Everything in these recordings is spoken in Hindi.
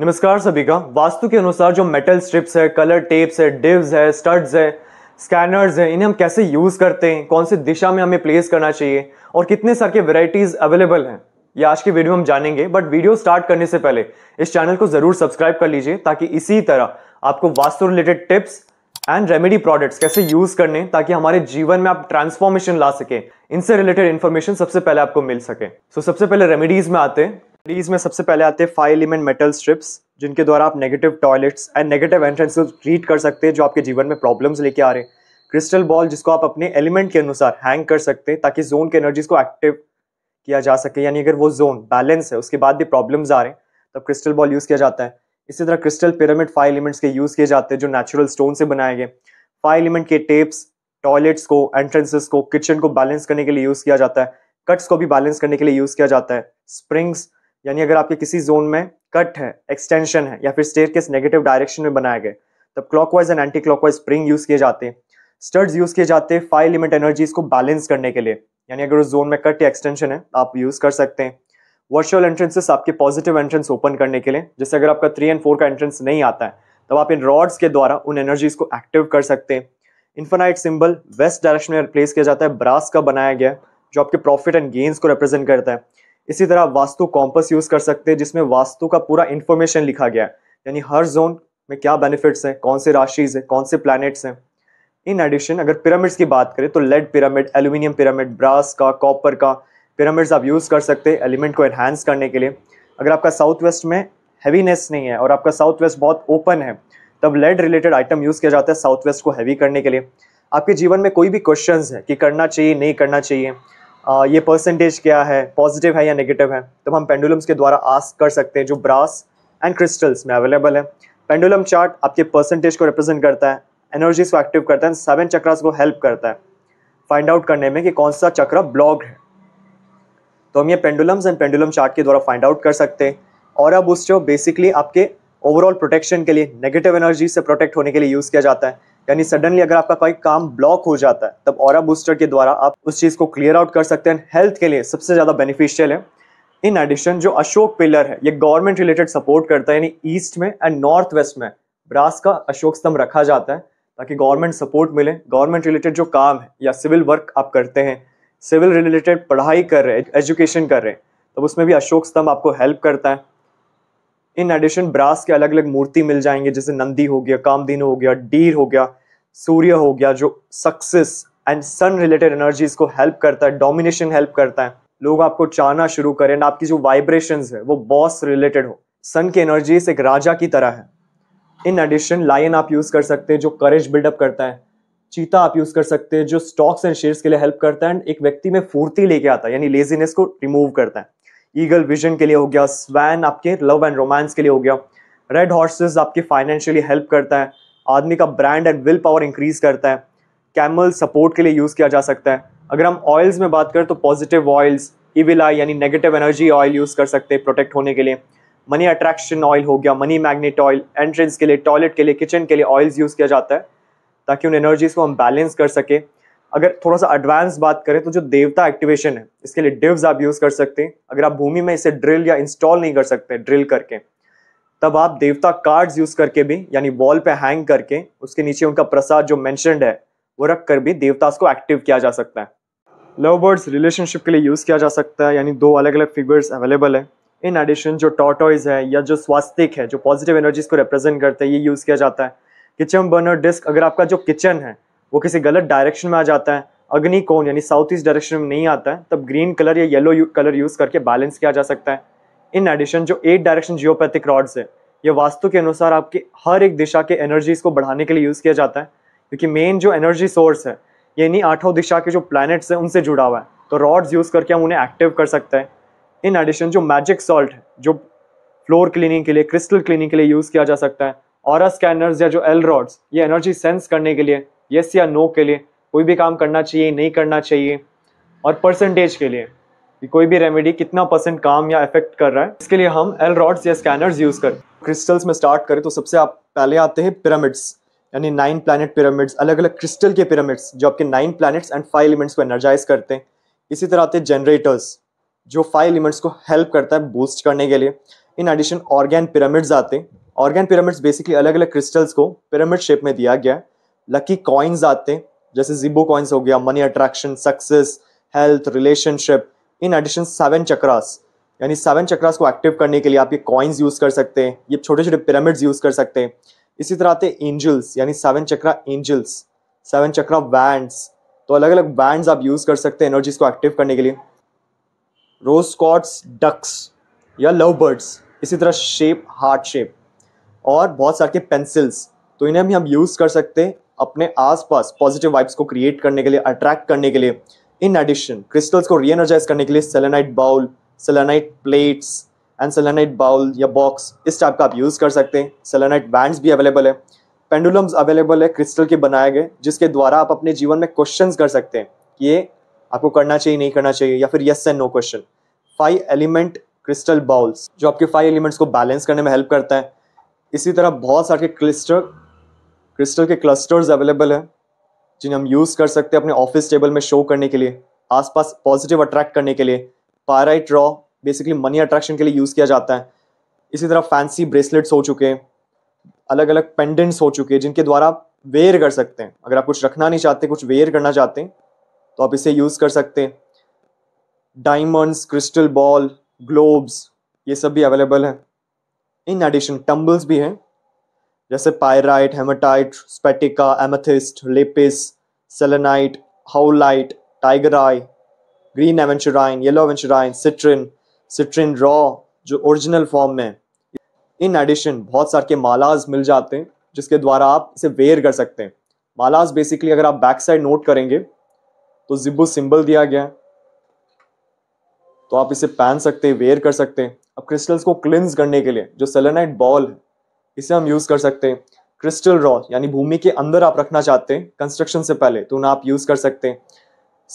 नमस्कार सभी का वास्तु के अनुसार जो मेटल स्ट्रिप्स है कलर टेप्स है डिव्स है स्टड्स है स्कैनर्स हैं इन्हें हम कैसे यूज़ करते हैं कौन सी दिशा में हमें प्लेस करना चाहिए और कितने सारे वेराइटीज अवेलेबल हैं ये आज की वीडियो हम जानेंगे बट वीडियो स्टार्ट करने से पहले इस चैनल को ज़रूर सब्सक्राइब कर लीजिए ताकि इसी तरह आपको vastu related tips and remedy products कैसे यूज़ करने ताकि हमारे जीवन में आप ट्रांसफॉर्मेशन ला सके इनसे रिलेटेड इन्फॉर्मेशन सबसे पहले आपको मिल सके सो so, सबसे पहले रेमेडीज़ में आते हैं सीरीज में सबसे पहले आते हैं फाइव एलिमेंट मेटल स्ट्रिप्स जिनके द्वारा आप negative toilets and negative entrance treat कर सकते हैं जो आपके जीवन में प्रॉब्लम्स लेके आ रहे हैं क्रिस्टल बॉल जिसको आप अपने एलिमेंट के अनुसार हैंग कर सकते हैं ताकि जोन के एनर्जीज को एक्टिव किया जा सके यानी अगर वो जोन बैलेंस है उसके बाद भी प्रॉब्लम्स आ रहे हैं तब क्रिस्टल बॉल यूज़ किया जाता है इसी तरह क्रिस्टल पिरामिड फाइव एलिमेंट्स के यूज़ किए जाते हैं जो नेचुरल स्टोन से बनाए गए फाइव एलिमेंट के टेप्स टॉयलेट्स को एंट्रेंसेस को किचन को बैलेंस करने के लिए यूज़ किया जाता है कट्स को भी बैलेंस करने के लिए यूज़ किया जाता है स्प्रिंग्स यानी अगर आपके किसी जोन में कट है एक्सटेंशन है या फिर स्टेयर केस नेगेटिव डायरेक्शन में बनाया गया तब clockwise and anti clockwise spring use किए जाते हैं स्टर्ड यूज किए जाते हैं फाइव लिमिट एनर्जीज को बैलेंस करने के लिए यानी अगर उस जोन में कट या एक्सटेंशन है आप यूज कर सकते हैं वर्चुअल एंट्रेंसेस आपके पॉजिटिव एंट्रेंस ओपन करने के लिए जैसे अगर आपका थ्री एंड फोर का एंट्रेंस नहीं आता है तब तो आप इन रॉड्स के द्वारा उन एनर्जीज को एक्टिव कर सकते हैं इन्फोनाइट सिंबल वेस्ट डायरेक्शन में रिप्लेस किया जाता है ब्रास का बनाया गया जो आपके प्रॉफिट एंड गेन्स को रिप्रेजेंट करता है इसी तरह आप वास्तु कॉम्पस यूज़ कर सकते हैं जिसमें वास्तु का पूरा इन्फॉर्मेशन लिखा गया है यानी हर जोन में क्या बेनिफिट्स हैं कौन से राशिज हैं कौन से प्लैनेट्स हैं इन एडिशन अगर पिरामिड्स की बात करें तो lead pyramid aluminium pyramid brass का कॉपर का पिरामिड्स आप यूज़ कर सकते हैं एलिमेंट को एनहेंस करने के लिए अगर आपका साउथ वेस्ट में हैवीनेस नहीं है और आपका साउथ वेस्ट बहुत ओपन है तब लेड रिलेटेड आइटम यूज़ किया जाता है साउथ वेस्ट को हैवी करने के लिए आपके जीवन में कोई भी क्वेश्चन है कि करना चाहिए नहीं करना चाहिए आ, ये परसेंटेज क्या है पॉजिटिव है या नेगेटिव है तो हम पेंडुलम्स के द्वारा आस्क कर सकते हैं जो ब्रास एंड क्रिस्टल्स में अवेलेबल है पेंडुलम चार्ट आपके परसेंटेज को रिप्रेजेंट करता है एनर्जीज को एक्टिव करता है सेवन चक्रास को हेल्प करता है फाइंड आउट करने में कि कौन सा चक्र ब्लॉग है तो हम ये पेंडुलम्स एंड पेंडुलम चार्ट के द्वारा फाइंड आउट कर सकते हैं और अब बूस्टर बेसिकली आपके ओवरऑल प्रोटेक्शन के लिए नेगेटिव एनर्जी से प्रोटेक्ट होने के लिए यूज़ किया जाता है यानी सडनली अगर आपका कोई काम ब्लॉक हो जाता है तब और बूस्टर के द्वारा आप उस चीज़ को क्लियर आउट कर सकते हैं हेल्थ के लिए सबसे ज़्यादा बेनिफिशियल है इन एडिशन जो अशोक पिलर है ये गवर्नमेंट रिलेटेड सपोर्ट करता है यानी ईस्ट में एंड नॉर्थ वेस्ट में ब्रास का अशोक स्तंभ रखा जाता है ताकि गवर्नमेंट सपोर्ट मिले गवर्नमेंट रिलेटेड जो काम है या सिविल वर्क आप करते हैं सिविल रिलेटेड पढ़ाई कर रहे हैं एजुकेशन कर रहे हैं तब उसमें भी अशोक स्तंभ आपको हेल्प करता है इन एडिशन ब्रास के अलग अलग मूर्ति मिल जाएंगे जैसे नंदी हो गया कामदीन हो गया डीर हो गया सूर्य हो गया जो success and sun related energies को हेल्प करता है डोमिनेशन हेल्प करता है लोग आपको चाहना शुरू करें आपकी जो वाइब्रेशन है वो बॉस रिलेटेड हो सन की एनर्जीज एक राजा की तरह है इन एडिशन लाइन आप यूज़ कर सकते हैं जो करेज बिल्डअप करता है चीता आप यूज़ कर सकते हैं जो स्टॉक्स एंड शेयर्स के लिए हेल्प करता है एंड एक व्यक्ति में फूर्ती लेके आता है यानी लेजीनेस को रिमूव करता है ईगल विजन के लिए हो गया स्वैन आपके लव एंड रोमांस के लिए हो गया रेड हॉर्सेस आपके फाइनेंशियली हेल्प करता है आदमी का brand and will power increase करता है कैमल सपोर्ट के लिए यूज़ किया जा सकता है अगर हम ऑयल्स में बात करें तो पॉजिटिव ऑयल्स इविला यानी नेगेटिव एनर्जी ऑयल यूज़ कर सकते हैं प्रोटेक्ट होने के लिए मनी अट्रैक्शन ऑयल हो गया मनी मैग्नेट ऑयल एंट्रेंस के लिए टॉयलेट के लिए किचन के लिए ऑयल्स यूज़ किया जाता है ताकि उन एनर्जीज़ को हम बैलेंस कर सकें अगर थोड़ा सा एडवांस बात करें तो जो देवता एक्टिवेशन है इसके लिए डिव्स आप यूज कर सकते हैं अगर आप भूमि में इसे ड्रिल या इंस्टॉल नहीं कर सकते ड्रिल करके तब आप देवता कार्ड्स यूज करके भी यानी वॉल पे हैंग करके उसके नीचे उनका प्रसाद जो मैंशनड है वो रख कर भी देवता को एक्टिव किया जा सकता है लव बर्ड्स रिलेशनशिप के लिए यूज़ किया जा सकता है यानी दो अलग अलग फिगर्स अवेलेबल है इन एडिशन जो टॉटॉइज है या जो स्वास्तिक है जो पॉजिटिव एनर्जीज को रिप्रेजेंट करते हैं ये यूज़ किया जाता है किचन बर्नर डिस्क अगर आपका जो किचन है वो किसी गलत डायरेक्शन में आ जाता है अग्नि कोण यानी साउथ ईस्ट डायरेक्शन में नहीं आता है तब ग्रीन कलर या येलो यू, कलर यूज़ करके बैलेंस किया जा सकता है इन एडिशन जो एट डायरेक्शन जियोपैथिक रॉड्स है ये वास्तु के अनुसार आपके हर एक दिशा के एनर्जीज को बढ़ाने के लिए यूज़ किया जाता है क्योंकि मेन जो एनर्जी सोर्स है ये इन्हीं आठों दिशा के जो प्लैनेट्स हैं उनसे जुड़ा हुआ है तो रॉड्स यूज़ करके हम उन्हें एक्टिव कर सकते हैं इन एडिशन जो मैजिक सॉल्ट है जो फ्लोर क्लीनिंग के लिए क्रिस्टल क्लीनिंग के लिए यूज़ किया जा सकता है और स्कैनर्स या जो एल रॉड्स ये एनर्जी सेंस करने के लिए यस या नो के लिए कोई भी काम करना चाहिए नहीं करना चाहिए और परसेंटेज के लिए कि कोई भी रेमेडी कितना परसेंट काम या इफेक्ट कर रहा है इसके लिए हम एल रॉड्स या स्कैनर्स यूज़ करें क्रिस्टल्स में स्टार्ट करें तो सबसे आप पहले आते हैं पिरामिड्स यानी नाइन प्लैनेट पिरामिड्स अलग अलग क्रिस्टल के पिरामिड्स जो आपके nine planets and five elements को एनर्जाइज करते हैं इसी तरह आते हैं जनरेटर्स जो फाइव एलिमेंट्स को हेल्प करता है बूस्ट करने के लिए इन एडिशन ऑर्गेन पिरामिड्स आते हैं ऑर्गेन पिरामिड्स बेसिकली अलग अलग क्रिस्टल्स को पिरामिड शेप में दिया गया है लकी कॉइन्स आते हैं जैसे जीबो कॉइन्स हो गया money attraction success health relationship in addition seven chakras यानी सेवन चक्रास को एक्टिव करने के लिए आप ये कॉइन्स यूज़ कर सकते हैं ये छोटे छोटे पिरामिड्स यूज़ कर सकते हैं इसी तरह आते हैं एंजल्स यानी seven chakra angels seven chakra bands तो अलग अलग बैंड्स आप यूज़ कर सकते हैं एनर्जीज को एक्टिव करने के लिए रोज स्कॉट्स डक्स या लव बर्ड्स इसी तरह शेप हार्ट शेप और बहुत सारे पेंसिल्स तो इन्हें भी हम यूज़ कर सकते हैं अपने आसपास पॉजिटिव वाइब्स को क्रिएट करने के लिए अट्रैक्ट करने के लिए इन एडिशन क्रिस्टल्स को रीएनर्जाइज करने के लिए selenite bowl selenite plates and selenite bowl या बॉक्स इस टाइप का आप यूज़ कर सकते हैं सेलेनाइट बैंड्स भी अवेलेबल है पेंडुलम्स अवेलेबल है क्रिस्टल के बनाए गए जिसके द्वारा आप अपने जीवन में क्वेश्चन कर सकते हैं कि ये आपको करना चाहिए नहीं करना चाहिए या फिर yes and no question five element crystal bowls जो आपके फाइव एलिमेंट्स को बैलेंस करने में हेल्प करता है इसी तरह बहुत सारे क्रिस्टल क्रिस्टल के क्लस्टर्स अवेलेबल हैं जिन्हें हम यूज़ कर सकते हैं अपने ऑफिस टेबल में शो करने के लिए आसपास पॉजिटिव अट्रैक्ट करने के लिए pyrite raw basically money attraction के लिए यूज़ किया जाता है इसी तरह फैंसी ब्रेसलेट्स हो चुके हैं अलग अलग पेंडेंट्स हो चुके हैं जिनके द्वारा आप वेयर कर सकते हैं अगर आप कुछ रखना नहीं चाहते कुछ वेयर करना चाहते हैं तो आप इसे यूज़ कर सकते हैं डायमंड्स क्रिस्टल बॉल ग्लोब्स ये सब भी अवेलेबल हैं इन एडिशन टम्बल्स भी हैं जैसे pyrite hematite sphatik amethyst lapis selenite howlite tiger eye green aventurine yellow aventurine citrine citrine raw जो ओरिजिनल फॉर्म में इन एडिशन बहुत सारे के मालाज मिल जाते हैं जिसके द्वारा आप इसे वेयर कर सकते हैं मालाज बेसिकली अगर आप बैक साइड नोट करेंगे तो जिब्बू सिंबल दिया गया है तो आप इसे पहन सकते हैं वेयर कर सकते हैं अब क्रिस्टल्स को क्लिंस करने के लिए जो सेलेनाइट बॉल है इसे हम यूज़ कर सकते हैं क्रिस्टल रॉ यानी भूमि के अंदर आप रखना चाहते हैं कंस्ट्रक्शन से पहले तो उन्हें आप यूज़ कर सकते हैं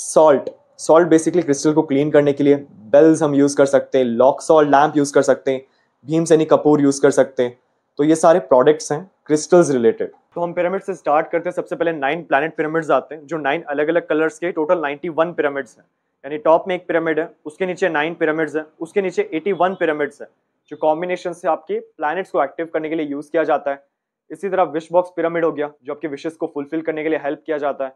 सॉल्ट सॉल्ट बेसिकली क्रिस्टल को क्लीन करने के लिए बेल्स हम यूज़ कर सकते हैं लॉक सॉल्ट लैम्प यूज़ कर सकते हैं भीम सैनी कपूर यूज़ कर सकते हैं तो ये सारे प्रोडक्ट्स हैं क्रिस्टल्स रिलेटेड तो हम पिरामिड से स्टार्ट करते हैं सबसे पहले नाइन प्लानट पिरामिड्स आते हैं जो नाइन अलग अलग कलर्स के टोटल नाइन्टी वन पिरामिड्स हैं यानी टॉप में एक पिरामिड है उसके नीचे नाइन पिरामिड्स है उसके नीचे एटी वन पिरामिड्स है जो कॉम्बिनेशन से आपके प्लैनेट्स को एक्टिव करने के लिए यूज़ किया जाता है इसी तरह विश बॉक्स पिरामिड हो गया जो आपके विशेष को फुलफिल करने के लिए हेल्प किया जाता है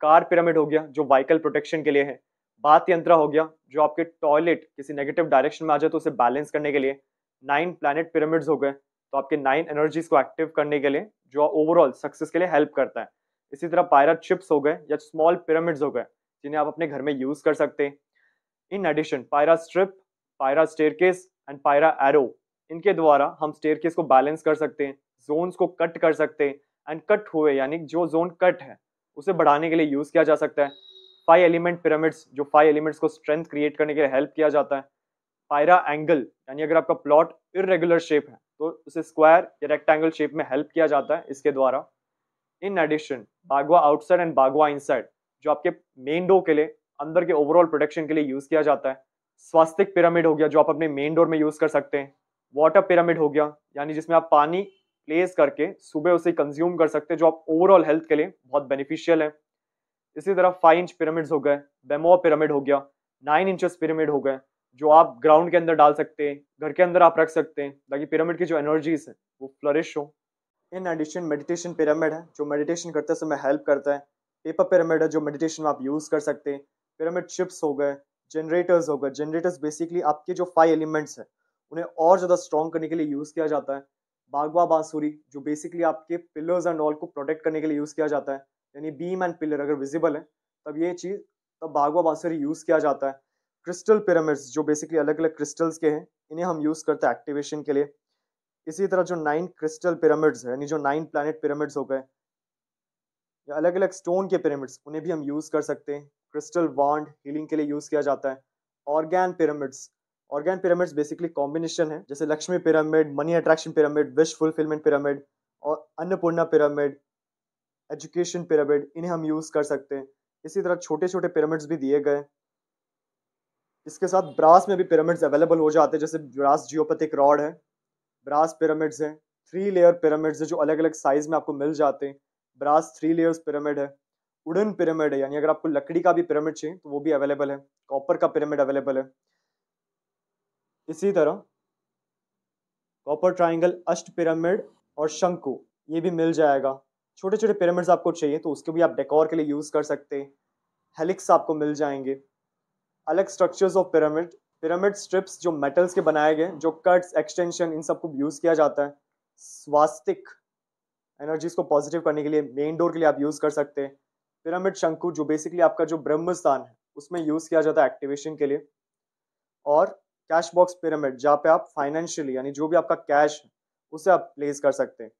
कार पिरामिड हो गया जो वाइकल प्रोटेक्शन के लिए है बात यंत्र हो गया जो आपके टॉयलेट किसी नेगेटिव डायरेक्शन में आ जाए तो उसे बैलेंस करने के लिए नाइन प्लानट पिरामिड्स हो गए तो आपके नाइन एनर्जीज को एक्टिव करने के लिए जो ओवरऑल सक्सेस के लिए हेल्प करता है इसी तरह पायरा चिप्स हो गए या स्मॉल पिरामिड्स हो गए जिन्हें आप अपने घर में यूज कर सकते हैं in addition Pyra strip Pyra staircase and Pyra arrow इनके द्वारा हम स्टेयरकेस को बैलेंस कर सकते हैं जोन्स को कट कर सकते हैं एंड कट हुए यानी जो जोन कट है उसे बढ़ाने के लिए यूज किया जा सकता है फाइव एलिमेंट पिरामिड्स जो फाइव एलिमेंट्स को स्ट्रेंथ क्रिएट करने के लिए हेल्प किया जाता है पायरा एंगल यानी अगर आपका प्लॉट इरेगुलर शेप है तो उसे स्क्वायर या रेक्टेंगल शेप में हेल्प किया जाता है इसके द्वारा in addition bagua outside and bagua inside जो आपके मेन डोर के लिए अंदर के ओवरऑल प्रोटेक्शन के लिए यूज किया जाता है स्वास्थ्य पिरामिड हो गया जो आप अपने मेन डोर में यूज कर सकते हैं वाटर पिरामिड हो गया यानी जिसमें आप पानी प्लेस करके सुबह उसे कंज्यूम कर सकते हैं जो आप ओवरऑल हेल्थ के लिए बहुत बेनिफिशियल है इसी तरह फाइव इंच पिरामिड हो गए बेमो पिरामिड हो गया नाइन इंचज पिरामिड हो गए जो आप ग्राउंड के अंदर डाल सकते हैं घर के अंदर आप रख सकते हैं ताकि पिरामिड की जो एनर्जीज है वो फ्लरिश हो इन एडिशन मेडिटेशन पिरामिड है जो मेडिटेशन करते समय हेल्प करता है पेपर पिरामिड है जो मेडिटेशन में आप यूज़ कर सकते हैं पिरामिड चिप्स हो गए जनरेटर्स हो गए जनरेटर्स बेसिकली आपके जो फाइव एलिमेंट्स हैं उन्हें और ज़्यादा स्ट्रॉन्ग करने के लिए यूज़ किया जाता है बागवा बांसुरी जो बेसिकली आपके पिलर्स एंड ऑल को प्रोटेक्ट करने के लिए यूज़ किया जाता है यानी बीम एंड पिलर अगर विजिबल है तब ये चीज़ तब बागवा बांसुरी यूज़ किया जाता है क्रिस्टल पिरामिड्स जो बेसिकली अलग अलग क्रिस्टल्स के हैं इन्हें हम यूज़ करते हैं एक्टिवेशन के लिए इसी तरह जो नाइन क्रिस्टल पिरामिड्स है यानी जो नाइन प्लानट पिरामिड्स हो गए या अलग अलग स्टोन के पिरामिड्स उन्हें भी हम यूज़ कर सकते हैं क्रिस्टल वांड हीलिंग के लिए यूज़ किया जाता है orgone pyramids orgone pyramids basically combination है जैसे Lakshmi pyramid money attraction pyramid wish fulfilment pyramid और अन्नपूर्णा पिरामिड एजुकेशन पिरामिड इन्हें हम यूज़ कर सकते हैं इसी तरह छोटे छोटे पिरामिड्स भी दिए गए इसके साथ ब्रास में भी पिरामिड्स अवेलेबल हो जाते हैं जैसे ब्रास जियोपैथिक रॉड है ब्रास पिरामिड्स हैं थ्री लेयर पिरामिड्स है जो अलग अलग साइज़ में आपको मिल जाते हैं ब्रास थ्री लेयर्स पिरामिड है वुडन पिरामिड है यानी अगर आपको लकड़ी का भी पिरामिड चाहिए तो वो भी अवेलेबल है कॉपर का पिरामिड अवेलेबल है इसी तरह कॉपर ट्राइंगल अष्ट पिरामिड और शंकु ये भी मिल जाएगा छोटे छोटे पिरामिड्स आपको चाहिए तो उसके भी आप डेकोर के लिए यूज़ कर सकते हैं हेलिक्स आपको मिल जाएंगे अलग structures of pyramid pyramid strips जो मेटल्स के बनाए गए जो कट्स एक्सटेंशन इन सबको यूज़ किया जाता है स्वास्तिक एनर्जीज को पॉजिटिव करने के लिए मेन डोर के लिए आप यूज़ कर सकते हैं पिरामिड शंकु जो बेसिकली आपका जो ब्रह्म स्थान है उसमें यूज़ किया जाता है एक्टिवेशन के लिए और कैश बॉक्स पिरामिड जहाँ पे आप फाइनेंशियली यानी जो भी आपका कैश है उसे आप प्लेस कर सकते हैं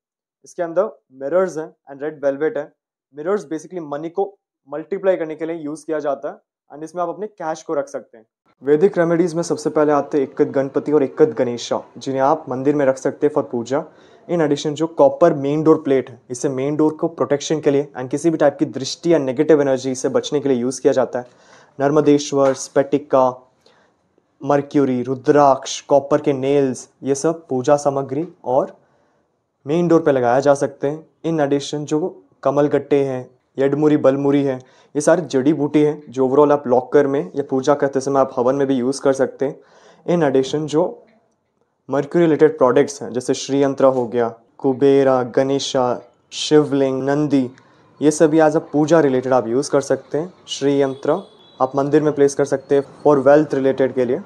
इसके अंदर मिरर्स हैं एंड रेड वेलवेट है मिरर्स बेसिकली मनी को मल्टीप्लाई करने के लिए यूज़ किया जाता है एंड इसमें आप अपने कैश को रख सकते हैं वैदिक रेमेडीज़ में सबसे पहले आते एक गणपति और इक्कत गणेशा जिन्हें आप मंदिर में रख सकते हैं फॉर पूजा इन एडिशन जो कॉपर मेन डोर प्लेट है इसे मेन डोर को प्रोटेक्शन के लिए एंड किसी भी टाइप की दृष्टि या नेगेटिव एनर्जी से बचने के लिए यूज़ किया जाता है नर्मदेश्वर स्पेटिका मर्क्यूरी रुद्राक्ष कॉपर के नेल्स ये सब पूजा सामग्री और मेन डोर पे लगाया जा सकते हैं इन एडिशन जो कमल गट्टे हैं यडमुरी बलमुरी है ये सारे जड़ी बूटी हैं जो ओवरऑल आप लॉकर में या पूजा करते समय आप हवन में भी यूज़ कर सकते हैं इन एडिशन जो मर्क्यूरी रिलेटेड प्रोडक्ट्स हैं जैसे श्रीयंत्र हो गया कुबेरा गणेशा शिवलिंग नंदी ये सभी एज अ पूजा रिलेटेड आप यूज़ कर सकते हैं श्रीयंत्र आप मंदिर में प्लेस कर सकते हैं फॉर वेल्थ रिलेटेड के लिए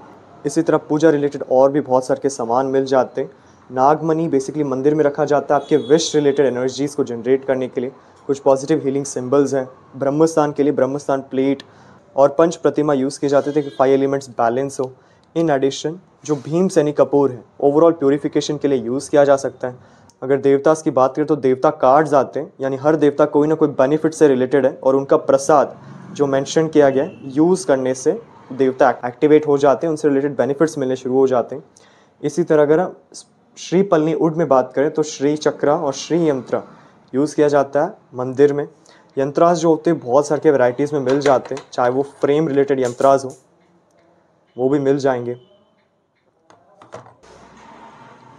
इसी तरह पूजा रिलेटेड और भी बहुत सारे के सामान मिल जाते हैं नागमनी बेसिकली मंदिर में रखा जाता है आपके विश रिलेटेड एनर्जीज़ को जनरेट करने के लिए कुछ पॉजिटिव हीलिंग सिम्बल्स हैं ब्रह्मस्थान के लिए ब्रह्मस्थान प्लेट और पंच प्रतिमा यूज़ किए जाते थे कि फाइव एलिमेंट्स बैलेंस हो इन एडिशन जो भीम सैनी कपूर है ओवरऑल प्योरीफिकेशन के लिए यूज़ किया जा सकता है अगर देवतास की बात करें तो देवता कार्ड्स आते हैं यानी हर देवता कोई ना कोई बेनिफिट से रिलेटेड है और उनका प्रसाद जो मेंशन किया गया है यूज़ करने से देवता एक्टिवेट हो जाते हैं उनसे रिलेटेड बेनिफिट्स मिलने शुरू हो जाते हैं इसी तरह अगर श्री पलनी उड में बात करें तो श्री चक्रा और श्री यंत्र यूज़ किया जाता है मंदिर में यंत्रास जो होते हैं बहुत सारे वैरायटीज़ में मिल जाते हैं चाहे वो फ्रेम रिलेटेड यंत्रास हो वो भी मिल जाएंगे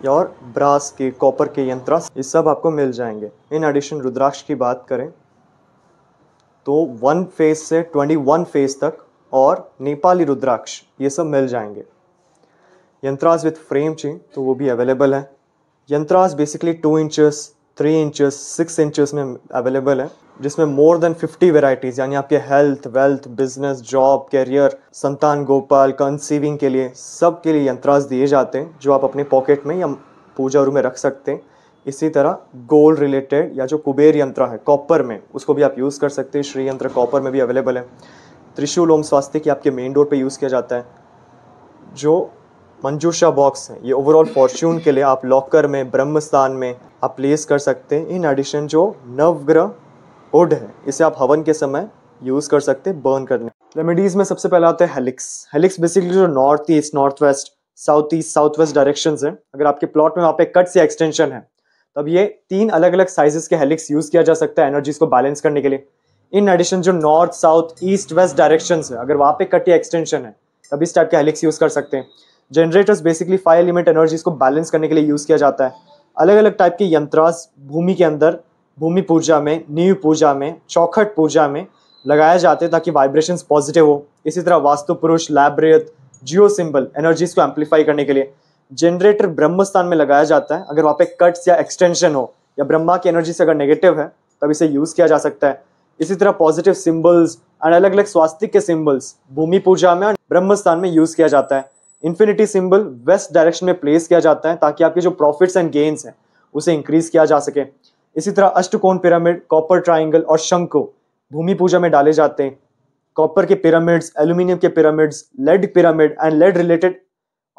और ब्रास के कॉपर के यंत्रास ये सब आपको मिल जाएंगे इन एडिशन रुद्राक्ष की बात करें तो वन फेज से ट्वेंटी वन फेज तक और नेपाली रुद्राक्ष ये सब मिल जाएंगे यंत्रास विथ फ्रेम चाहिए तो वो भी अवेलेबल है यंत्रास basically two inches three inches six inches में अवेलेबल है जिसमें मोर देन फिफ्टी वेराइटीज़ यानी आपके health wealth business job career संतान गोपाल कंसीविंग के लिए सब के लिए यंत्रास दिए जाते हैं जो आप अपने पॉकेट में या पूजा रूम में रख सकते हैं इसी तरह गोल्ड रिलेटेड या जो कुबेर यंत्र है कॉपर में उसको भी आप यूज़ कर सकते हैं श्री यंत्र कॉपर में भी अवेलेबल है त्रिशूल ओम स्वास्थ्य की आपके मेन डोर पे यूज़ किया जाता है जो मंजूषा बॉक्स है ये ओवरऑल फॉर्च्यून के लिए आप लॉकर में ब्रह्मस्थान में आप प्लेस कर सकते हैं इन एडिशन जो नवग्रह उड है इसे आप हवन के समय यूज़ कर सकते हैं बर्न करने रेमेडीज़ में सबसे पहला आता है हेलिक्स हेलिक्स बेसिकली जो north east north west south east south west direction है अगर आपके प्लॉट में वहाँ पे कट्स या एक्सटेंशन है तब ये तीन अलग अलग साइजेस के हेलिक्स यूज़ किया जा सकता है एनर्जीज को बैलेंस करने के लिए इन एडिशन जो north south east west direction है अगर वहाँ पे कट या एक्सटेंशन है तब इस टाइप के हेलिक्स यूज़ कर सकते हैं generators basically five element energies को बैलेंस करने के लिए यूज़ किया जाता है अलग अलग टाइप के यंत्रास भूमि के अंदर भूमि पूजा में नीव पूजा में चौखट पूजा में लगाए जाते हैं ताकि वाइब्रेशन पॉजिटिव हो इसी तरह Vastu Purush labyrinth geo symbol energies को एम्पलीफाई करने के लिए जनरेटर ब्रह्म स्थान में लगाया जाता है अगर वहाँ पे कट्स या एक्सटेंशन हो या ब्रह्मा की एनर्जी से अगर नेगेटिव है तब इसे यूज़ किया जा सकता है इसी तरह पॉजिटिव सिम्बल्स एंड अलग अलग स्वास्थ्य के सिम्बल्स भूमि पूजा में और ब्रह्म स्थान में यूज़ किया जाता है इन्फिनिटी सिंबल वेस्ट डायरेक्शन में प्लेस किया जाता है ताकि आपके जो प्रॉफिट्स एंड गेन्स हैं उसे इंक्रीज किया जा सके इसी तरह अष्टकोण पिरामिड कॉपर ट्राइंगल और शंको भूमि पूजा में डाले जाते हैं कॉपर के पिरामिड्स एल्यूमिनियम के pyramids lead pyramid and lead related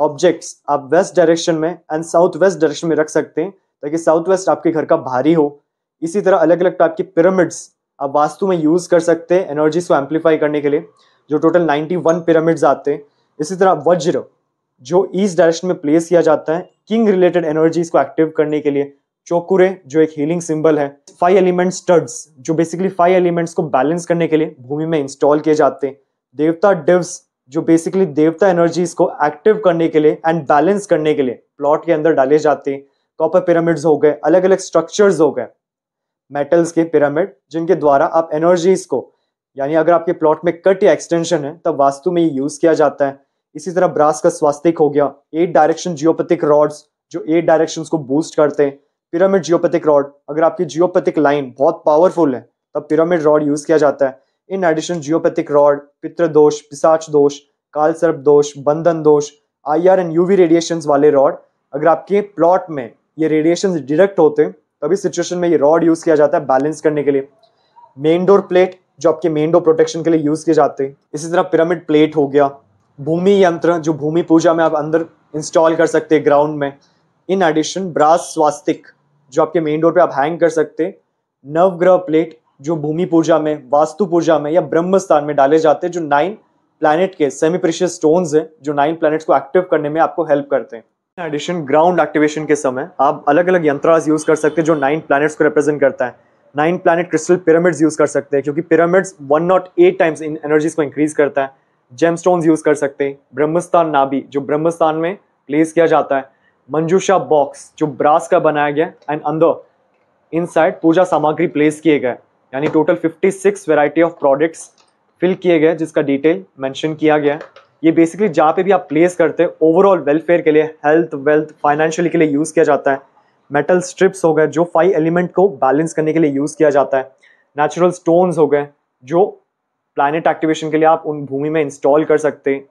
objects आप वेस्ट डायरेक्शन में एंड साउथ वेस्ट डायरेक्शन में रख सकते हैं ताकि साउथ वेस्ट आपके घर का भारी हो इसी तरह अलग अलग टाइप की पिरामिड्स आप वास्तु में यूज़ कर सकते हैं एनर्जीज को एम्पलीफाई करने के लिए जो टोटल वन पिरामिड्स आते हैं इसी तरह वज्र जो ईस्ट डायरेक्शन में प्लेस किया जाता है किंग रिलेटेड एनर्जीज को एक्टिव करने के लिए चोकुरे जो एक हीलिंग सिंबल है फाइव एलिमेंट स्टड्स जो बेसिकली फाइव एलिमेंट्स को बैलेंस करने के लिए भूमि में इंस्टॉल किए जाते हैं देवता डिव्स जो बेसिकली देवता एनर्जीज को एक्टिव करने के लिए एंड बैलेंस करने के लिए प्लॉट के अंदर डाले जाते हैं कॉपर पिरामिड्स हो गए अलग अलग स्ट्रक्चर्स हो गए मेटल्स के पिरामिड जिनके द्वारा आप एनर्जीज को यानी अगर आपके प्लॉट में कट या एक्सटेंशन है तब वास्तु में ये यूज़ किया जाता है इसी तरह ब्रास का स्वास्तिक हो गया एट डायरेक्शन जियोपैथिक रॉड्स जो एट डायरेक्शंस को बूस्ट करते हैं पिरामिड जियोपैथिक रॉड अगर आपकी जियोपैथिक लाइन बहुत पावरफुल है तब पिरामिड रॉड यूज किया जाता है इन एडिशन जियोपैथिक रॉड पितृदोष पिसाच दोष काल सर्प दोष बंधन दोष I R and UV radiation वाले रॉड अगर आपके प्लॉट में ये रेडिएशन डिडक्ट होते हैं तभी सिचुएशन में ये रॉड यूज किया जाता है बैलेंस करने के लिए मेन डोर प्लेट जो आपके मेन डोर प्रोटेक्शन के लिए यूज किए जाते हैं इसी तरह पिरामिड प्लेट हो गया भूमि यंत्र जो भूमि पूजा में आप अंदर इंस्टॉल कर सकते हैं ग्राउंड में इन एडिशन ब्रास स्वास्तिक जो आपके मेन डोर पे आप हैंग कर सकते नवग्रह प्लेट जो भूमि पूजा में वास्तु पूजा में या ब्रह्म स्थान में डाले जाते हैं जो नाइन प्लैनेट के सेमी प्रिशियस स्टोन्स हैं जो नाइन प्लैनेट्स को एक्टिव करने में आपको हेल्प करते हैं इन एडिशन ग्राउंड एक्टिवेशन के समय आप अलग अलग यंत्रास यूज कर सकते हैं जो नाइन प्लैनेट्स को रिप्रेजेंट करता है nine planet crystal pyramids use कर सकते हैं क्योंकि pyramids one nought eight times इन एनर्जीज को इंक्रीज करता है जेम यूज कर सकते हैं ब्रह्मस्थान नाभि जो ब्रह्मस्थान में प्लेस किया जाता है मंजूषा बॉक्स जो ब्रास का बनाया गया एंड अंदर साइड पूजा सामग्री प्लेस किए गए यानी total 56 variety of products fill किए गए जिसका डिटेल मेंशन किया गया है ये बेसिकली जहाँ पे भी आप प्लेस करते हैं ओवरऑल वेलफेयर के लिए हेल्थ वेल्थ फाइनेंशियली के लिए यूज़ किया जाता है मेटल स्ट्रिप्स हो गए जो फाइव एलिमेंट को बैलेंस करने के लिए यूज़ किया जाता है नेचुरल स्टोन्स हो गए जो प्लानट एक्टिवेशन के लिए आप उन भूमि में इंस्टॉल कर सकते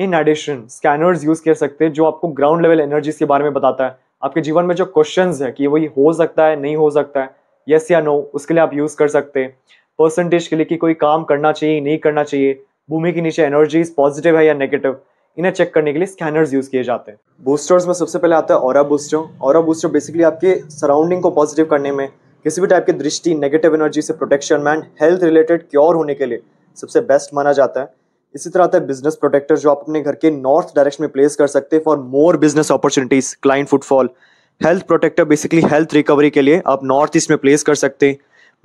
इन एडिशन स्कैनर्स यूज कर सकते हैं जो आपको ग्राउंड लेवल एनर्जीज के बारे में बताता है आपके जीवन में जो क्वेश्चन है कि वही हो सकता है नहीं हो सकता है यस या नो उसके लिए आप यूज कर सकते हैं परसेंटेज के लिए कि कोई काम करना चाहिए नहीं करना चाहिए भूमि के नीचे एनर्जीज पॉजिटिव है या नेगेटिव इन्हें चेक करने के लिए स्कैनर्स यूज किए जाते हैं बूस्टर्स में सबसे पहले आता है और बूस्टर और बूस्टर बेसिकली आपके सराउंडिंग को पॉजिटिव करने में किसी भी टाइप की दृष्टि नेगेटिव एनर्जी से protection and health related cure होने के लिए सबसे बेस्ट माना जाता है इसी तरह आता है बिजनेस प्रोटेक्टर जो आप अपने घर के नॉर्थ डायरेक्शन में प्लेस कर सकते हैं for more business opportunities client footfall health protector basically health recovery के लिए आप नॉर्थ ईस्ट में प्लेस कर सकते हैं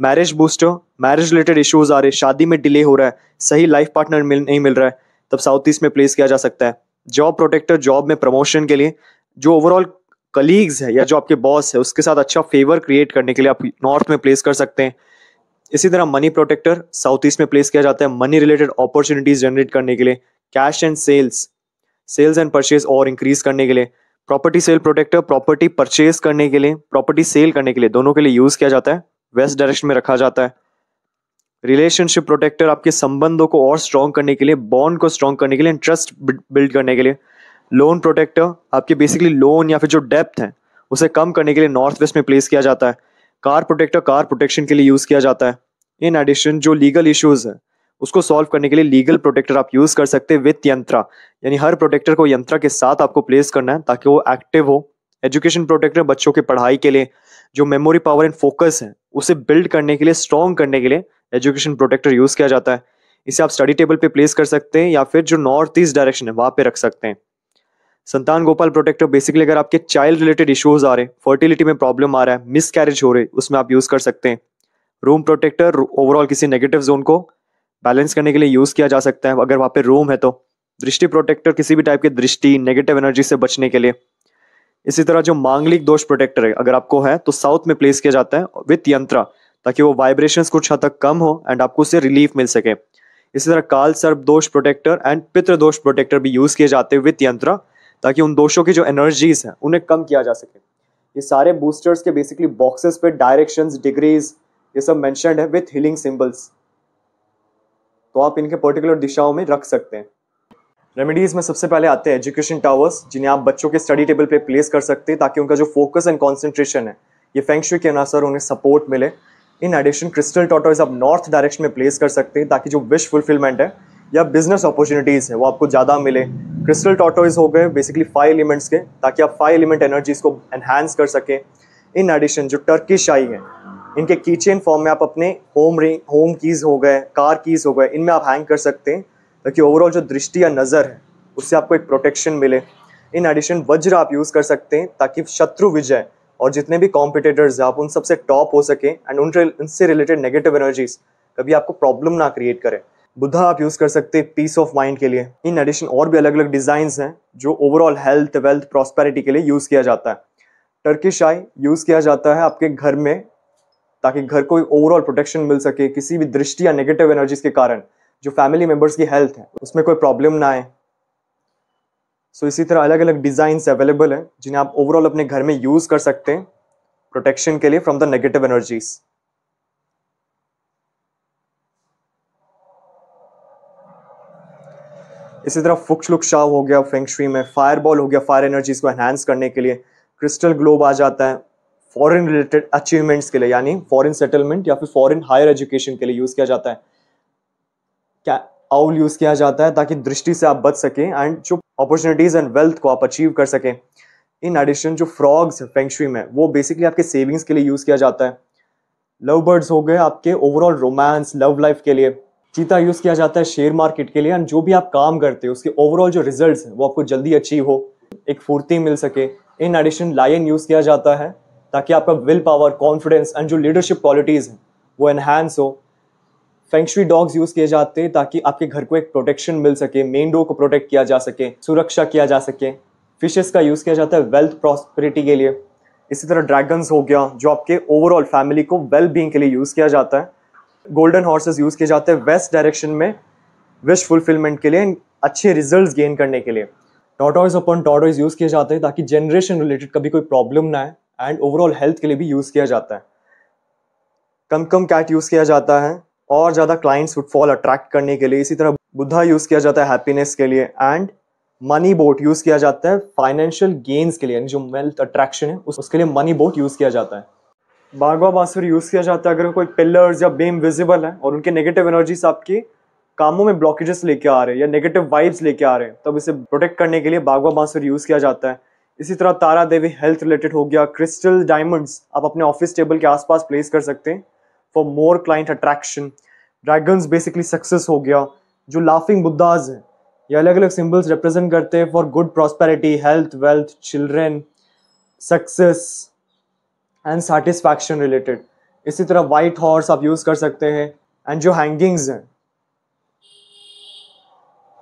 marriage booster marriage related issues आ रहे शादी में डिले हो रहा है सही लाइफ पार्टनर मिल नहीं मिल रहा है तब साउथ ईस्ट में प्लेस किया जा सकता है जॉब प्रोटेक्टर जॉब में प्रमोशन के लिए जो ओवरऑल कलीग्स है या जो आपके बॉस है उसके साथ अच्छा फेवर क्रिएट करने के लिए आप नॉर्थ में प्लेस कर सकते हैं इसी तरह मनी प्रोटेक्टर साउथ ईस्ट में प्लेस किया जाता है मनी रिलेटेड अपॉर्चुनिटीज जनरेट करने के लिए cash and sales sales and purchase और इंक्रीज करने के लिए property sale protector property purchase करने के लिए प्रॉपर्टी सेल करने के लिए दोनों के लिए यूज किया जाता है वेस्ट डायरेक्शन में रखा जाता है रिलेशनशिप प्रोटेक्टर आपके संबंधों को और स्ट्रॉन्ग करने के लिए बॉन्ड को स्ट्रॉन्ग करने के लिए ट्रस्ट बिल्ड करने के लिए लोन प्रोटेक्टर आपके बेसिकली लोन या फिर जो डेप्थ है उसे कम करने के लिए नॉर्थ वेस्ट में प्लेस किया जाता है कार प्रोटेक्टर कार प्रोटेक्शन के लिए यूज़ किया जाता है इन एडिशन जो लीगल इश्यूज़ है उसको सॉल्व करने के लिए लीगल प्रोटेक्टर आप यूज़ कर सकते हैं विथ यंत्रा यानी हर प्रोटेक्टर को यंत्रा के साथ आपको प्लेस करना है ताकि वो एक्टिव हो एजुकेशन प्रोटेक्टर बच्चों की पढ़ाई के लिए जो मेमोरी पावर एंड फोकस है उसे बिल्ड करने के लिए स्ट्रॉन्ग करने के लिए एजुकेशन प्रोटेक्टर यूज़ किया जाता है इसे आप स्टडी टेबल पे प्लेस कर सकते हैं या फिर जो नॉर्थ ईस्ट डायरेक्शन है वहाँ पे रख सकते हैं संतान गोपाल प्रोटेक्टर बेसिकली अगर आपके चाइल्ड रिलेटेड इश्यूज आ रहे हैं फर्टिलिटी में प्रॉब्लम आ रहा है मिस कैरेज हो रही उसमें आप यूज़ कर सकते हैं रूम प्रोटेक्टर ओवरऑल किसी नेगेटिव जोन को बैलेंस करने के लिए यूज़ किया जा सकता है अगर वहां पे रूम है तो दृष्टि प्रोटेक्टर किसी भी टाइप की दृष्टि नेगेटिव एनर्जी से बचने के लिए इसी तरह जो मांगलिक दोष प्रोटेक्टर है अगर आपको है तो साउथ में प्लेस किया जाता है विथ यंत्र ताकि वो वाइब्रेशंस कुछ हद तक कम हो एंड आपको उससे रिलीफ मिल सके इसी तरह काल सर्प दोष प्रोटेक्टर एंड पितृ दोष प्रोटेक्टर भी यूज़ किए जाते हैं विथ यंत्र ताकि उन दोषों की जो एनर्जीज हैं उन्हें कम किया जा सके ये सारे बूस्टर्स के बेसिकली बॉक्सेस पे डायरेक्शन डिग्रीज ये सब मैंशनड है विथ हीलिंग सिम्बल्स तो आप इनके पर्टिकुलर दिशाओं में रख सकते हैं रेमेडीज़ में सबसे पहले आते हैं एजुकेशन टावर्स जिन्हें आप बच्चों के स्टडी टेबल पे प्लेस कर सकते हैं ताकि उनका जो फोकस एंड कॉन्सेंट्रेशन है ये फेंगशुई के अनुसार उन्हें सपोर्ट मिले इन एडिशन क्रिस्टल टॉटर्स आप नॉर्थ डायरेक्शन में प्लेस कर सकते हैं ताकि जो विश फुलफिलमेंट है या बिजनेस अपॉर्चुनिटीज़ है वो आपको ज़्यादा मिले क्रिस्टल टॉटोइज हो गए बेसिकली फाइव एलिमेंट्स के ताकि आप फाइव एलिमेंट एनर्जीज को एनहेंस कर सकें इन एडिशन जो टर्किश आई है इनके कीचेन फॉर्म में आप अपने होम रिंग होम कीज़ हो गए कार कीज़ हो गए इनमें आप हैंग कर सकते हैं ताकि ओवरऑल जो दृष्टि या नज़र है उससे आपको एक प्रोटेक्शन मिले इन एडिशन वज्र आप यूज़ कर सकते हैं ताकि शत्रु विजय और जितने भी कॉम्पिटेटर्स हैं आप उन सबसे टॉप हो सकें एंड उन उनसे रिलेटेड नेगेटिव एनर्जीज कभी आपको प्रॉब्लम ना क्रिएट करें बुद्धा आप यूज़ कर सकते हैं पीस ऑफ माइंड के लिए इन एडिशन और भी अलग अलग डिज़ाइन हैं जो ओवरऑल हेल्थ वेल्थ प्रॉस्पेरिटी के लिए यूज़ किया जाता है टर्किश आई यूज़ किया जाता है आपके घर में ताकि घर को ओवरऑल प्रोटेक्शन मिल सके किसी भी दृष्टि या नेगेटिव एनर्जीज के कारण जो फैमिली मेम्बर्स की हेल्थ है उसमें कोई प्रॉब्लम ना आए सो so, इसी तरह अलग अलग डिजाइन अवेलेबल हैं जिन्हें आप ओवरऑल अपने घर में यूज़ कर सकते हैं प्रोटेक्शन के लिए फ्रॉम द नेगेटिव एनर्जीज़ इसी तरह फुक्स लुक शाव हो गया फेंगश्री में फायर बॉल हो गया फायर एनर्जीज को एनहांस करने के लिए क्रिस्टल ग्लोब आ जाता है फॉरेन रिलेटेड अचीवमेंट्स के लिए यानी फॉरेन सेटलमेंट या फिर फॉरेन हायर एजुकेशन के लिए यूज़ किया जाता है क्या आउल यूज़ किया जाता है ताकि दृष्टि से आप बच सकें एंड जो अपॉर्चुनिटीज़ एंड वेल्थ को आप अचीव कर सकें इन एडिशन जो फ्रॉग्स फेंगश्री में वो बेसिकली आपके सेविंग्स के लिए यूज़ किया जाता है लव बर्ड्स हो गए आपके ओवरऑल रोमांस लव लाइफ के लिए चीता यूज़ किया जाता है शेयर मार्केट के लिए एंड जो भी आप काम करते हो उसके ओवरऑल जो रिजल्ट है वो आपको जल्दी अचीव हो एक फुर्ती मिल सके इन एडिशन लायन यूज़ किया जाता है ताकि आपका विल पावर कॉन्फिडेंस एंड जो लीडरशिप क्वालिटीज़ हैं वो एनहेंस हो फेंक्शुई डॉग्स यूज़ किए जाते हैं ताकि आपके घर को एक प्रोटेक्शन मिल सके मेन डोर को प्रोटेक्ट किया जा सके सुरक्षा किया जा सके फिशेस का यूज़ किया जाता है वेल्थ प्रॉस्पेरिटी के लिए इसी तरह ड्रैगन्स हो गया जो आपके ओवरऑल फैमिली को वेल बींग के लिए यूज़ किया जाता है गोल्डन हॉर्सेस यूज़ किए जाते हैं वेस्ट डायरेक्शन में विश फुलफिलमेंट के लिए अच्छे रिजल्ट गेन करने के लिए टॉटॉइज अपॉन टॉटॉइज यूज़ किए जाते हैं ताकि जनरेशन रिलेटेड कभी कोई प्रॉब्लम ना आए एंड ओवरऑल हेल्थ के लिए भी यूज़ किया जाता है कम कम कैट यूज़ किया जाता है और ज़्यादा क्लाइंट्स फुटफॉल अट्रैक्ट करने के लिए इसी तरह बुद्धा यूज़ किया जाता है हैप्पीनेस के लिए एंड मनी बोट यूज़ किया जाता है फाइनेंशियल गेन्स के लिए जो वेल्थ अट्रैक्शन है उसके लिए मनी बोट यूज़ किया जाता है बागवा बांसुरी यूज़ किया जाता है अगर कोई पिलर्स या बीम विजिबल है और उनके नेगेटिव एनर्जीज आपके कामों में ब्लॉकेजेस लेके आ रहे हैं या नेगेटिव वाइब्स लेके आ रहे हैं तब इसे प्रोटेक्ट करने के लिए बागवा बांसुरी यूज़ किया जाता है इसी तरह तारा देवी हेल्थ रिलेटेड हो गया क्रिस्टल डायमंड्स आप अपने ऑफिस टेबल के आसपास प्लेस कर सकते हैं for more client attraction dragons basically success हो गया जो लाफिंग बुद्धाज हैं ये अलग अलग सिम्बल्स रिप्रेजेंट करते हैं for good prosperity health wealth children success and satisfaction related इसी तरह वाइट हॉर्स आप यूज़ कर सकते हैं एंड जो हैंगिंग्स हैं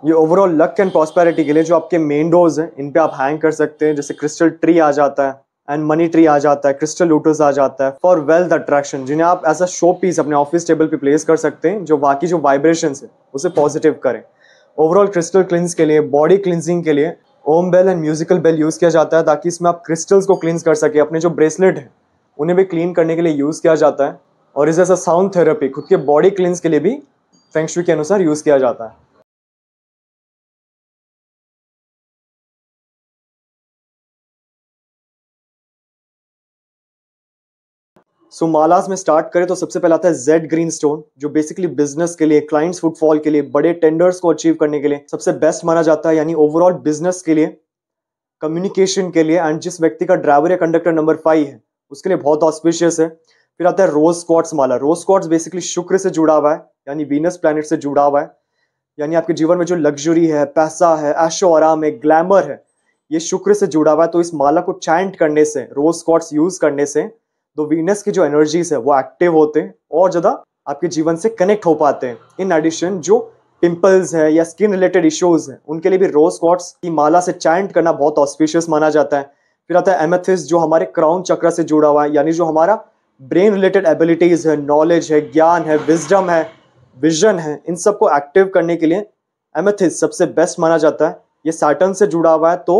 ये ओवरऑल लक एंड प्रॉस्पेरिटी के लिए जो आपके मेन डोर्स हैं इन पे आप हैंग कर सकते हैं जैसे क्रिस्टल ट्री आ जाता है एंड मनी ट्री आ जाता है क्रिस्टल लोटस आ जाता है फॉर वेल्थ अट्रैक्शन जिन्हें आप एज अ शो पीस अपने ऑफिस टेबल पे प्लेस कर सकते हैं जो बाकी जो वाइब्रेशन है उसे पॉजिटिव करें ओवरऑल क्रिस्टल क्लिंस के लिए बॉडी क्लिनजिंग के लिए Om bell and musical bell use किया जाता है ताकि इसमें आप क्रिस्टल्स को क्लिनस कर सके अपने जो ब्रेसलेट है उन्हें भी क्लीन करने के लिए यूज़ किया जाता है और इस जैसा साउंड थेरेपी खुद के बॉडी क्लींस के लिए भी फेंगशुई के अनुसार यूज़ किया जाता है सो so, मालास में स्टार्ट करें तो सबसे पहला आता है जेड ग्रीन स्टोन जो बेसिकली बिजनेस के लिए क्लाइंट्स फुटफॉल के लिए बड़े टेंडर्स को अचीव करने के लिए सबसे बेस्ट माना जाता है यानी ओवरऑल बिजनेस के लिए कम्युनिकेशन के लिए एंड जिस व्यक्ति का ड्राइवर या कंडक्टर नंबर फाइव है उसके लिए बहुत ऑस्पिशियस है फिर आता है rose quartz mala rose quartz basically शुक्र से जुड़ा हुआ है यानी वीनस प्लैनेट से जुड़ा हुआ है यानी आपके जीवन में जो लग्जरी है पैसा है ऐशो आराम है ग्लैमर है ये शुक्र से जुड़ा हुआ है तो इस माला को चैंट करने से रोज स्कॉट्स यूज करने से तो वीनस की जो एनर्जीज है वो एक्टिव होते हैं और ज़्यादा आपके जीवन से कनेक्ट हो पाते हैं इन एडिशन जो पिंपल्स है या स्किन रिलेटेड इश्यूज है उनके लिए भी रोज स्कॉट्स की माला से चैंट करना बहुत ऑस्पिशियस माना जाता है फिर आता है एमेथिस जो हमारे क्राउन चक्र से जुड़ा हुआ है यानी जो हमारा ब्रेन रिलेटेड एबिलिटीज़ है नॉलेज है ज्ञान है विजडम है विजन है इन सबको एक्टिव करने के लिए एमेथिस सबसे बेस्ट माना जाता है ये सैटर्न से जुड़ा हुआ है तो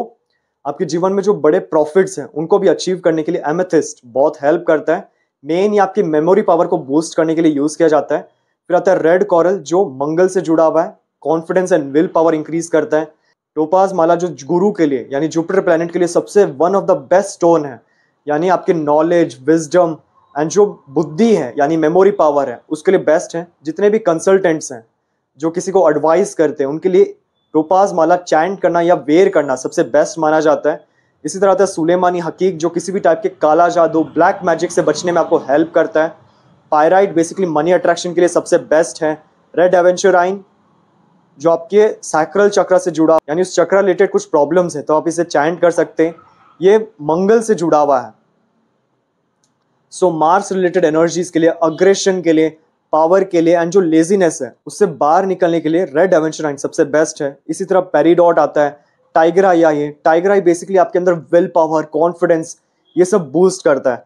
आपके जीवन में जो बड़े प्रॉफिट्स हैं उनको भी अचीव करने के लिए एमेथिस्ट बहुत हेल्प करता है मेन ये आपकी मेमोरी पावर को बूस्ट करने के लिए यूज़ किया जाता है फिर आता है रेड कॉरल जो मंगल से जुड़ा हुआ है confidence and will power increase करता है टोपाज माला जो गुरु के लिए यानी जुपिटर प्लेनेट के लिए सबसे one of the best stone है यानी आपके नॉलेज विजडम एंड जो बुद्धि है यानी मेमोरी पावर है उसके लिए बेस्ट है जितने भी कंसल्टेंट्स हैं जो किसी को एडवाइस करते हैं उनके लिए टोपाज माला चैंट करना या वेयर करना सबसे बेस्ट माना जाता है इसी तरह आता है सुलेमानी हकीक जो किसी भी टाइप के काला जादू ब्लैक मैजिक से बचने में आपको हेल्प करता है पायराइट बेसिकली मनी अट्रैक्शन के लिए सबसे बेस्ट है रेड एवेंचर आइन जो आपके सैक्रल चक्र से जुड़ा यानी उस चक्र रिलेटेड कुछ प्रॉब्लम्स है तो आप इसे चैंट कर सकते हैं ये मंगल से जुड़ा हुआ है सो मार्स रिलेटेड एनर्जीज के लिए अग्रेशन के लिए पावर के लिए एंड जो लेजीनेस है उससे बाहर निकलने के लिए रेड एवेंचर आइन सबसे बेस्ट है इसी तरह पेरीडॉट आता है tiger eye eye tiger eye basically आपके अंदर विल पावर कॉन्फिडेंस ये सब बूस्ट करता है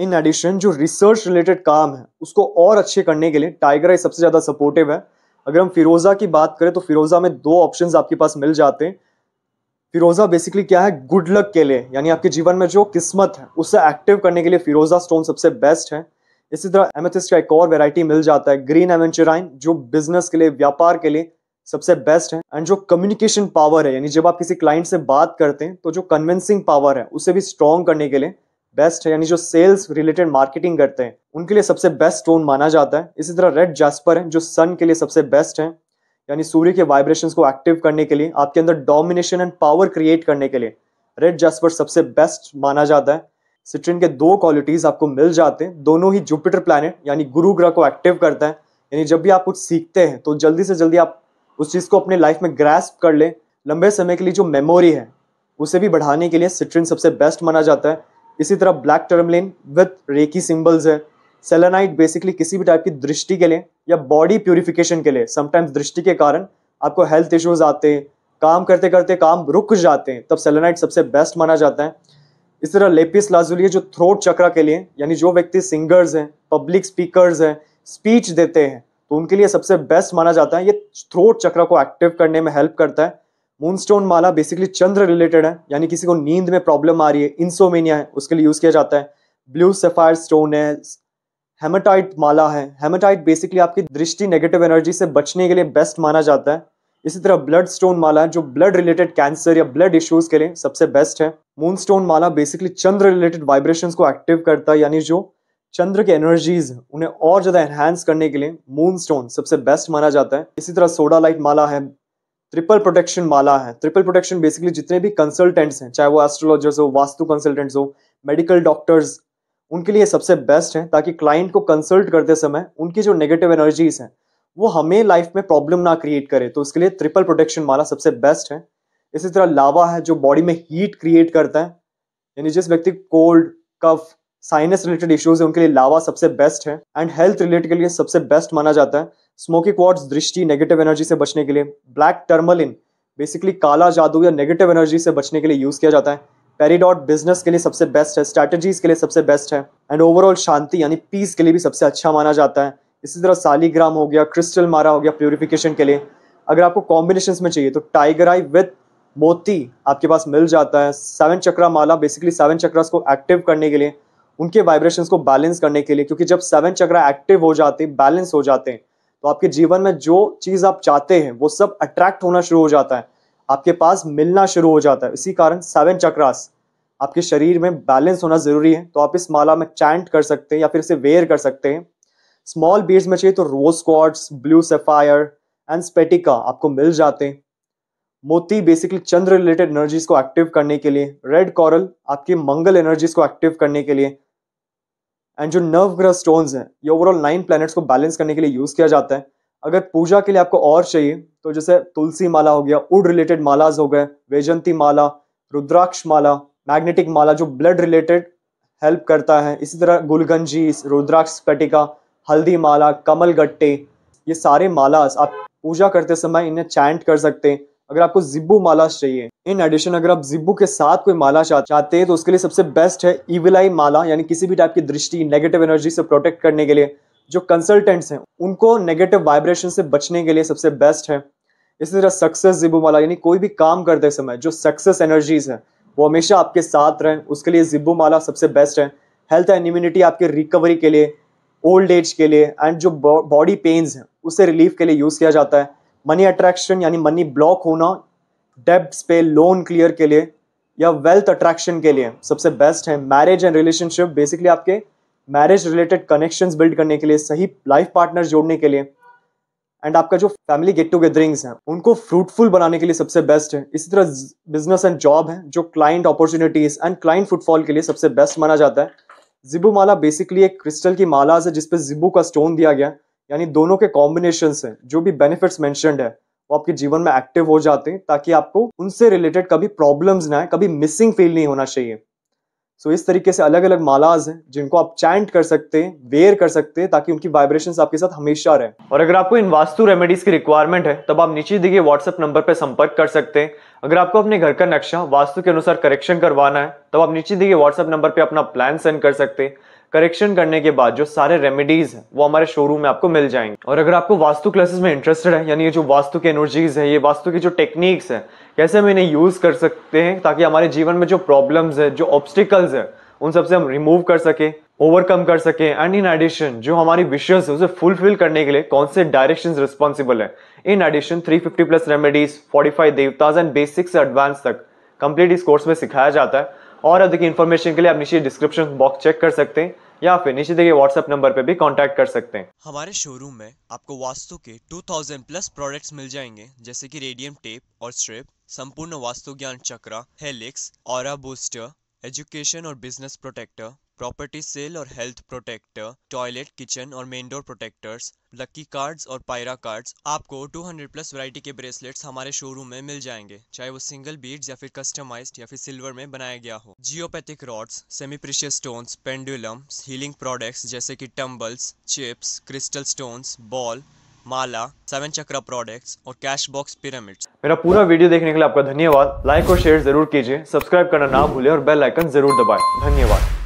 इन एडिशन जो रिसर्च रिलेटेड काम है उसको और अच्छे करने के लिए टाइगर आई सबसे ज़्यादा सपोर्टिव है अगर हम फिरोजा की बात करें तो फिरोजा में दो ऑप्शन आपके पास मिल जाते हैं फिरोजा बेसिकली क्या है गुड लक के लिए यानी आपके जीवन में जो किस्मत है उसे एक्टिव करने के लिए फिरोजा स्टोन सबसे बेस्ट है इसी तरह एमेथिस का एक और वेराइटी मिल जाता है ग्रीन एवेंचराइन जो बिजनेस के लिए व्यापार के लिए सबसे बेस्ट है एंड जो कम्युनिकेशन पावर है यानी जब आप किसी क्लाइंट से बात करते हैं तो जो कन्विंसिंग पावर है उसे भी स्ट्रॉन्ग करने के लिए बेस्ट है यानी जो सेल्स रिलेटेड मार्केटिंग करते हैं उनके लिए सबसे बेस्ट स्टोन माना जाता है इसी तरह रेड जैस्पर है जो सन के लिए सबसे बेस्ट है यानी सूर्य के वाइब्रेशन को एक्टिव करने के लिए आपके अंदर डोमिनेशन एंड पावर क्रिएट करने के लिए रेड जैस्पर सबसे बेस्ट माना जाता है सिट्रिन के दो क्वालिटीज आपको मिल जाते हैं दोनों ही जुपिटर प्लानट यानी गुरु ग्रह को एक्टिव करता है यानी जब भी आप कुछ सीखते हैं तो जल्दी से जल्दी आप उस चीज़ को अपने लाइफ में ग्रैस्प कर लें लंबे समय के लिए जो मेमोरी है उसे भी बढ़ाने के लिए सिट्रिन सबसे बेस्ट माना जाता है इसी तरह black tourmaline with reiki symbols है सेलेनाइट बेसिकली किसी भी टाइप की दृष्टि के लिए या बॉडी प्योरिफिकेशन के लिए समटाइम्स दृष्टि के कारण आपको हेल्थ इश्यूज आते हैं काम करते करते काम रुक जाते हैं तब सेलेनाइट सबसे बेस्ट माना जाता है इस तरह लेपिस लाजुली जो थ्रोट चक्रा के लिए यानी जो व्यक्ति सिंगर्स हैं पब्लिक स्पीकर्स हैं स्पीच देते हैं तो उनके लिए सबसे बेस्ट माना जाता है ये थ्रोट चक्रा को एक्टिव करने में हेल्प करता है मूनस्टोन माला बेसिकली चंद्र रिलेटेड है यानी किसी को नींद में प्रॉब्लम आ रही है इंसोमेनिया है उसके लिए यूज़ किया जाता है ब्लू सफ़ायर स्टोन है हेमाटाइट माला है हेमाटाइट बेसिकली आपकी दृष्टि नेगेटिव एनर्जी से बचने के लिए बेस्ट माना जाता है इसी तरह ब्लड स्टोन माला है जो ब्लड रिलेटेड कैंसर या ब्लड इश्यूज के लिए सबसे बेस्ट है मून स्टोन माला बेसिकली चंद्र रिलेटेड वाइब्रेशन को एक्टिव करता है यानी जो चंद्र के एनर्जीज उन्हें और ज़्यादा एनहेंस करने के लिए मून स्टोन सबसे बेस्ट माना जाता है इसी तरह सोडा लाइट माला है ट्रिपल प्रोटेक्शन माला है ट्रिपल प्रोटेक्शन बेसिकली जितने भी कंसल्टेंट्स हैं चाहे वो एस्ट्रोलॉजर्स हो वास्तु कंसल्टेंट्स हो मेडिकल डॉक्टर्स उनके लिए सबसे बेस्ट है ताकि क्लाइंट को कंसल्ट करते समय उनकी जो नेगेटिव एनर्जीज हैं वो हमें लाइफ में प्रॉब्लम ना क्रिएट करे तो उसके लिए ट्रिपल प्रोटेक्शन माला सबसे बेस्ट है इसी तरह लावा है जो बॉडी में हीट क्रिएट करता है यानी जिस व्यक्ति cold cough sinus related issues है उनके लिए लावा सबसे बेस्ट है एंड हेल्थ रिलेटेड के लिए सबसे बेस्ट माना जाता है स्मोकी क्वार्ट्स दृष्टि नेगेटिव एनर्जी से बचने के लिए ब्लैक टर्मलिन बेसिकली काला जादू या नेगेटिव एनर्जी से बचने के लिए यूज़ किया जाता है पेरीडॉट बिजनेस के लिए सबसे बेस्ट है स्ट्रैटेजीज के लिए सबसे बेस्ट है एंड ओवरऑल शांति यानी पीस के लिए भी सबसे अच्छा माना जाता है इसी तरह सालीग्राम हो गया क्रिस्टल मारा हो गया प्योरिफिकेशन के लिए अगर आपको कॉम्बिनेशन में चाहिए तो टाइगर आई विथ मोती आपके पास मिल जाता है सेवन चक्रा माला बेसिकली सेवन चक्रास को एक्टिव करने के लिए उनके वाइब्रेशंस को बैलेंस करने के लिए क्योंकि जब सेवन चक्रा एक्टिव हो जाते बैलेंस हो जाते हैं तो आपके जीवन में जो चीज़ आप चाहते हैं वो सब अट्रैक्ट होना शुरू हो जाता है आपके पास मिलना शुरू हो जाता है इसी कारण सेवन चक्रास आपके शरीर में बैलेंस होना ज़रूरी है तो आप इस माला में चैंट कर सकते हैं या फिर इसे वेयर कर सकते हैं स्मॉल बीड्स में चाहिए तो rose quartz blue sapphire and स्पेटिका आपको मिल जाते हैं मोती बेसिकली चंद्र रिलेटेड एनर्जीज को एक्टिव करने के लिए रेड कॉरल आपके मंगल एनर्जीज को एक्टिव करने के लिए एंड जो नव ग्रह स्टोन्स हैं ये ओवरऑल नाइन प्लैनेट्स को बैलेंस करने के लिए यूज़ किया जाता है अगर पूजा के लिए आपको और चाहिए तो जैसे तुलसी माला हो गया उड रिलेटेड मालाज हो गए वेजंती माला रुद्राक्ष माला मैग्नेटिक माला जो ब्लड रिलेटेड हेल्प करता है इसी तरह गुलगंजी रुद्राक्ष कटिका हल्दी माला कमल गट्टे ये सारे मालाज आप पूजा करते समय इन्हें चैंट कर सकते हैं अगर आपको जिब्बू मालाज चाहिए इन एडिशन अगर आप जिब्बू के साथ कोई माला चाहते हैं तो उसके लिए सबसे बेस्ट है ईविलाई माला यानी किसी भी टाइप की दृष्टि नेगेटिव एनर्जी से प्रोटेक्ट करने के लिए जो कंसल्टेंट्स हैं उनको नेगेटिव वाइब्रेशन से बचने के लिए सबसे बेस्ट है इसी तरह सक्सेस जिब्बू माला यानी कोई भी काम करते समय जो सक्सेस एनर्जीज है वो हमेशा आपके साथ रहें उसके लिए जिब्बू माला सबसे बेस्ट है हेल्थ एंड इम्यूनिटी आपके रिकवरी के लिए ओल्ड एज के लिए एंड जो बॉडी पेन्स हैं उससे रिलीफ के लिए यूज़ किया जाता है मनी अट्रैक्शन यानी मनी ब्लॉक होना डेब्स पे लोन क्लियर के लिए या वेल्थ अट्रैक्शन के लिए सबसे बेस्ट है मैरिज एंड रिलेशनशिप बेसिकली आपके मैरिज रिलेटेड कनेक्शन बिल्ड करने के लिए सही लाइफ पार्टनर जोड़ने के लिए एंड आपका जो फैमिली गेट टूगेदरिंग्स हैं उनको फ्रूटफुल बनाने के लिए सबसे बेस्ट है इसी तरह बिजनेस एंड जॉब है जो client opportunities and client footfall के लिए सबसे बेस्ट माना जाता है जिबू माला बेसिकली एक क्रिस्टल की माला है जिसपे जिबू का स्टोन दिया गया यानी दोनों के कॉम्बिनेशन है जो भी बेनिफिट्स मैंशनड है वो आपके जीवन में एक्टिव हो जाते हैं ताकि आपको उनसे रिलेटेड कभी प्रॉब्लम्स ना आए कभी मिसिंग फील नहीं होना चाहिए सो so, इस तरीके से अलग अलग मालाज हैं जिनको आप चैंट कर सकते हैं वेयर कर सकते हैं ताकि उनकी वाइब्रेशन आपके साथ हमेशा रहे और अगर आपको इन वास्तु रेमेडीज की रिक्वायरमेंट है तब आप नीचे दिए व्हाट्सएप नंबर पर संपर्क कर सकते हैं अगर आपको अपने घर का नक्शा वास्तु के अनुसार करेक्शन करवाना है तब आप नीचे दिए व्हाट्सएप नंबर पर अपना प्लान सेंड कर सकते हैं करेक्शन करने के बाद जो सारे रेमेडीज है वो हमारे शोरूम में आपको मिल जाएंगे और अगर आपको वास्तु क्लासेस में इंटरेस्टेड है यानी ये जो वास्तु की एनर्जीज है ये वास्तु की जो टेक्निक्स है कैसे हम इन्हें यूज कर सकते हैं ताकि हमारे जीवन में जो प्रॉब्लम्स है जो ऑब्स्टिकल्स है उन सबसे हम रिमूव कर सके ओवरकम कर सके एंड इन एडिशन जो हमारी विशेष है उसे फुलफिल करने के लिए कौन से डायरेक्शन रिस्पॉन्सिबल है इन एडिशन 350 प्लस रेमेडीज 45 देवताज एंड बेसिक से एडवांस तक कंप्लीट इस कोर्स में सिखाया जाता है और अधिक इन्फॉर्मेशन के लिए आप नीचे डिस्क्रिप्शन बॉक्स चेक कर सकते हैं या फिर नीचे दिए व्हाट्सएप नंबर पर भी कॉन्टैक्ट कर सकते हैं हमारे शोरूम में आपको वास्तु के 2000 प्लस प्रोडक्ट्स मिल जाएंगे जैसे कि रेडियम टेप और स्ट्रिप संपूर्ण वास्तु ज्ञान चक्र हेलिक्स और बूस्टर एजुकेशन और बिजनेस प्रोटेक्टर प्रॉपर्टी सेल और हेल्थ प्रोटेक्टर टॉयलेट किचन और main door protectors lucky cards और पायरा कार्ड्स आपको 200 प्लस वैरायटी के ब्रेसलेट्स हमारे शोरूम में मिल जाएंगे चाहे वो सिंगल बीड्स या फिर कस्टमाइज्ड या फिर सिल्वर में बनाया गया हो geopathic rods semi precious stones pendulum healing products जैसे कि tumbles chips crystal stones ball माला सेवन चक्र प्रोडक्ट्स और कैश बॉक्स पिरामिड्स मेरा पूरा वीडियो देखने के लिए आपका धन्यवाद लाइक और शेयर जरूर कीजिए सब्सक्राइब करना ना भूलें और बेल आइकन जरूर दबाएं धन्यवाद